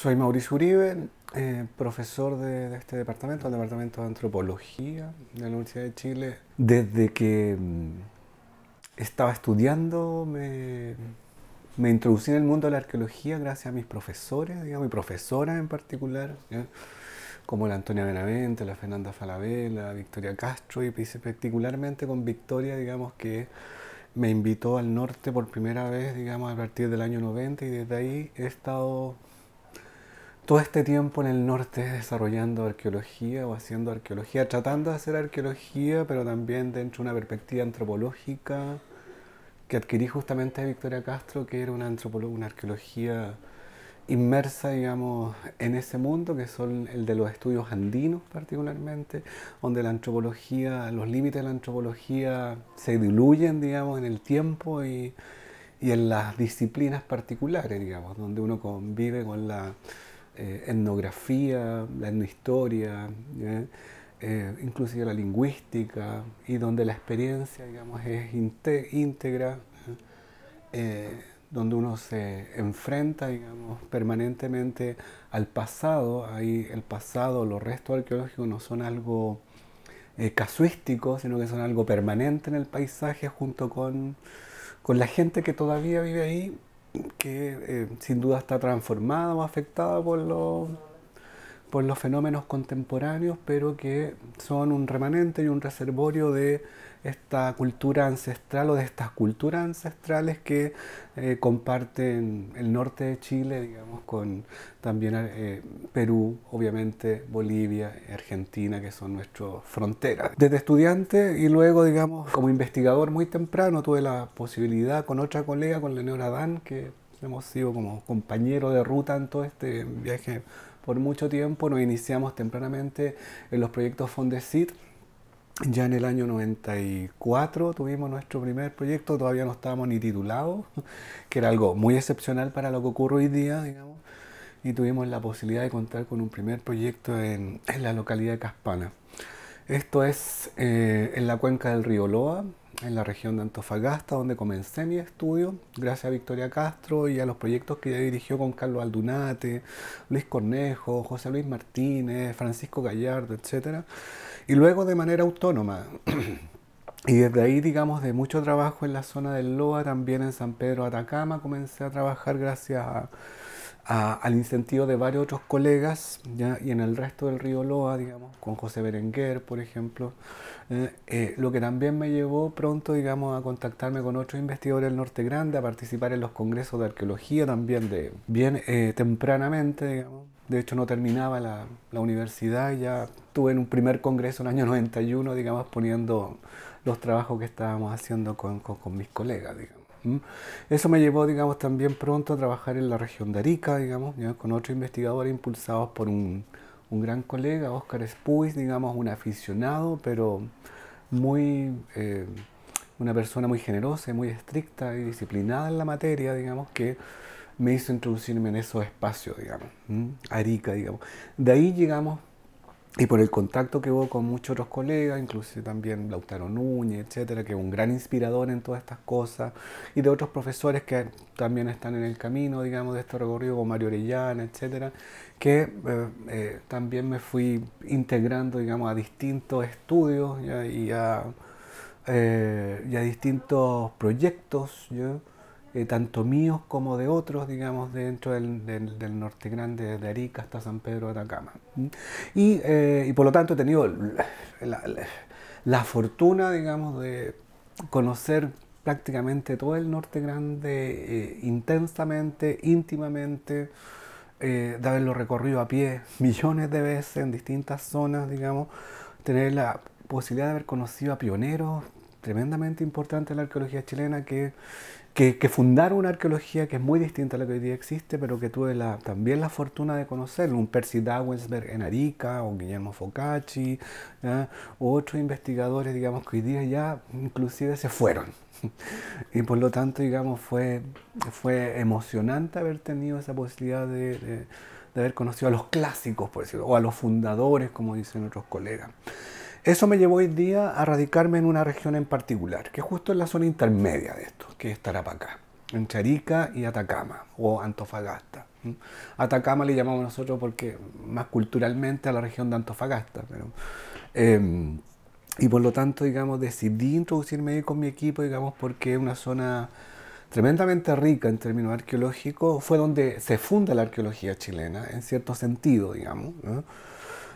Soy Mauricio Uribe, eh, profesor de, este departamento, el Departamento de Antropología de la Universidad de Chile. Desde que mm, estaba estudiando me, me introducí en el mundo de la arqueología gracias a mis profesores, digamos, mi profesora en particular, como la Antonia Benavente, la Fernanda Falabella, Victoria Castro, y particularmente con Victoria, digamos, que me invitó al norte por primera vez, digamos, a partir del año 90 y desde ahí he estado todo este tiempo en el norte desarrollando arqueología o haciendo arqueología, tratando de hacer arqueología, pero también dentro de una perspectiva antropológica que adquirí justamente de Victoria Castro, que era una, una arqueología inmersa, digamos, en ese mundo, que son el de los estudios andinos particularmente, donde la antropología, los límites de la antropología se diluyen, digamos, en el tiempo y, y en las disciplinas particulares, digamos, donde uno convive con la eh, etnografía, la etnohistoria, eh, inclusive la lingüística, y donde la experiencia, digamos, es íntegra, eh, donde uno se enfrenta, digamos, permanentemente al pasado, ahí el pasado, los restos arqueológicos no son algo casuístico, sino que son algo permanente en el paisaje junto con, con la gente que todavía vive ahí que eh, sin duda está transformada o afectada por los por los fenómenos contemporáneos, pero que son un remanente y un reservorio de esta cultura ancestral o de estas culturas ancestrales que eh, comparten el norte de Chile, digamos, con también eh, Perú, obviamente Bolivia, Argentina, que son nuestras fronteras. Desde estudiante y luego, digamos, como investigador muy temprano tuve la posibilidad con otra colega, con Leonora Dan, que hemos sido como compañero de ruta en todo este viaje por mucho tiempo. Nos iniciamos tempranamente en los proyectos Fondesit. Ya en el año 94 tuvimos nuestro primer proyecto, todavía no estábamos ni titulados, que era algo muy excepcional para lo que ocurre hoy día, digamos, y tuvimos la posibilidad de contar con un primer proyecto en, la localidad de Caspana. Esto es eh, en la cuenca del río Loa, en la región de Antofagasta, donde comencé mi estudio, gracias a Victoria Castro y a los proyectos que ella dirigió con Carlos Aldunate, Luis Cornejo, José Luis Martínez, Francisco Gallardo, etc. Y luego de manera autónoma. Y desde ahí, digamos, de mucho trabajo en la zona del Loa, también en San Pedro Atacama, comencé a trabajar gracias a al incentivo de varios otros colegas ¿ya? y en el resto del río Loa, digamos, con José Berenguer, por ejemplo, eh, eh, lo que también me llevó pronto, digamos, a contactarme con otros investigadores del Norte Grande, a participar en los congresos de arqueología también, de, bien eh, tempranamente, digamos. De hecho, no terminaba la, la universidad, ya tuve en un primer congreso en el año 91, digamos, poniendo los trabajos que estábamos haciendo con, con mis colegas, digamos. Eso me llevó, digamos, también pronto a trabajar en la región de Arica, digamos, con otro investigador impulsado por un, gran colega, Oscar Spuis, digamos, un aficionado, pero muy... Eh, una persona muy generosa y muy estricta y disciplinada en la materia, digamos, que me hizo introducirme en esos espacios, digamos, Arica, digamos. De ahí llegamos y por el contacto que hubo con muchos otros colegas, inclusive también Lautaro Núñez, etcétera, que es un gran inspirador en todas estas cosas, y de otros profesores que también están en el camino, digamos, de este recorrido, como Mario Orellana, etcétera, que eh, eh, también me fui integrando, digamos, a distintos estudios eh, y a, distintos proyectos. ¿ya? Eh, tanto míos como de otros, digamos, dentro del, del, norte grande, desde Arica hasta San Pedro de Atacama. ¿Mm? Y, eh, y por lo tanto he tenido la, fortuna, digamos, de conocer prácticamente todo el norte grande eh, intensamente, íntimamente, de haberlo recorrido a pie millones de veces en distintas zonas, digamos, tener la posibilidad de haber conocido a pioneros tremendamente importantes de la arqueología chilena que que, fundaron una arqueología que es muy distinta a la que hoy día existe, pero que tuve la, también la fortuna de conocer, un Percy Dawensberg en Arica, o Guillermo Focacci, otros investigadores, digamos, que hoy día ya inclusive se fueron. Y por lo tanto, digamos, fue, fue emocionante haber tenido esa posibilidad de, de, de haber conocido a los clásicos, por decirlo, o a los fundadores, como dicen otros colegas. Eso me llevó hoy día a radicarme en una región en particular, que es justo en la zona intermedia de esto, que es Tarapacá, en Charica y Atacama, o Antofagasta. Atacama le llamamos nosotros porque más culturalmente a la región de Antofagasta. Pero, em, y por lo tanto, digamos, decidí introducirme ahí con mi equipo, digamos, porque es una zona tremendamente rica en términos arqueológicos, fue donde se funda la arqueología chilena, en cierto sentido, digamos. ¿no?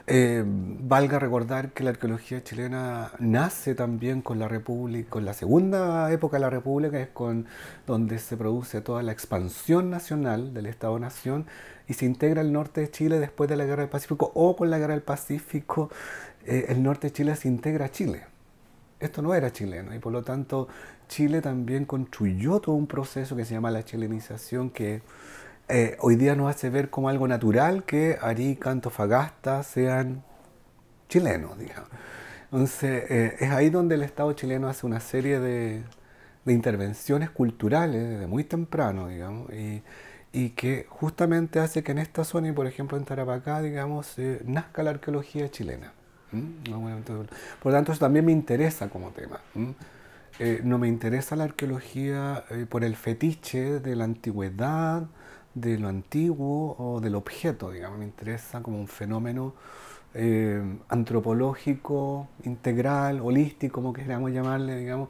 Eh, valga recordar que la arqueología chilena nace también con la República, con la segunda época de la República, es con donde se produce toda la expansión nacional del Estado-Nación y se integra el norte de Chile después de la Guerra del Pacífico o con la Guerra del Pacífico, eh, el norte de Chile se integra a Chile. Esto no era chileno y por lo tanto Chile también construyó todo un proceso que se llama la chilenización que eh, hoy día nos hace ver como algo natural que Canto Fagasta sean chilenos, digamos. Entonces, eh, es ahí donde el Estado chileno hace una serie de, intervenciones culturales desde muy temprano, digamos, y, que justamente hace que en esta zona, y por ejemplo en Tarapacá, digamos, eh, nazca la arqueología chilena. por lo tanto, eso también me interesa como tema. no me interesa la arqueología por el fetiche de la antigüedad, de lo antiguo o del objeto, digamos, me interesa como un fenómeno eh, antropológico, integral, holístico, como queramos llamarle, digamos,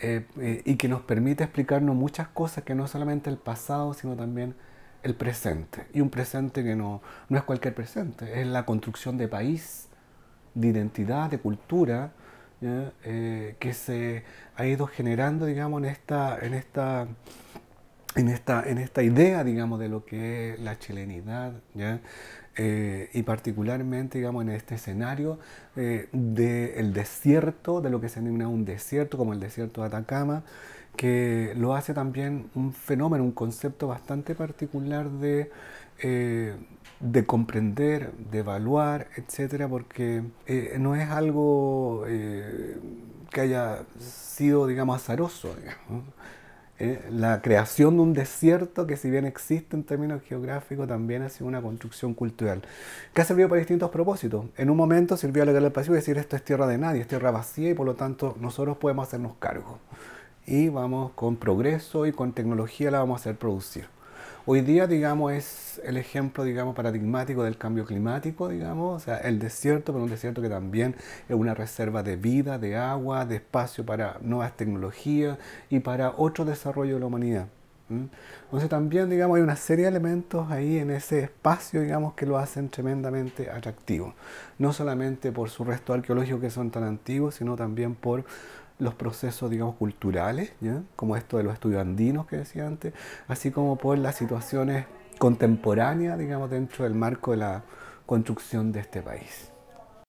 eh, eh, y que nos permite explicarnos muchas cosas que no solamente el pasado, sino también el presente. Y un presente que no, no es cualquier presente, es la construcción de país, de identidad, de cultura, que se ha ido generando, digamos, en esta, en esta en esta, en esta idea, digamos, de lo que es la chilenidad, eh, y particularmente, digamos, en este escenario eh, del desierto, de lo que se denomina un desierto, como el desierto de Atacama, que lo hace también un fenómeno, un concepto bastante particular de, eh, de comprender, de evaluar, etcétera, porque no es algo que haya sido, digamos, azaroso, digamos eh, la creación de un desierto que si bien existe en términos geográficos también ha sido una construcción cultural, que ha servido para distintos propósitos. En un momento sirvió a lograr el pasivo decir esto es tierra de nadie, es tierra vacía y por lo tanto nosotros podemos hacernos cargo. Y vamos con progreso y con tecnología la vamos a hacer producir. Hoy día, digamos, es el ejemplo, digamos, paradigmático del cambio climático, digamos, o sea, el desierto, pero un desierto que también es una reserva de vida, de agua, de espacio para nuevas tecnologías y para otro desarrollo de la humanidad. Entonces también, digamos, hay una serie de elementos ahí en ese espacio, digamos, que lo hacen tremendamente atractivo. No solamente por su resto arqueológico que son tan antiguos, sino también por los procesos, digamos, culturales, como esto de los estudios andinos que decía antes, así como por las situaciones contemporáneas, digamos, dentro del marco de la construcción de este país.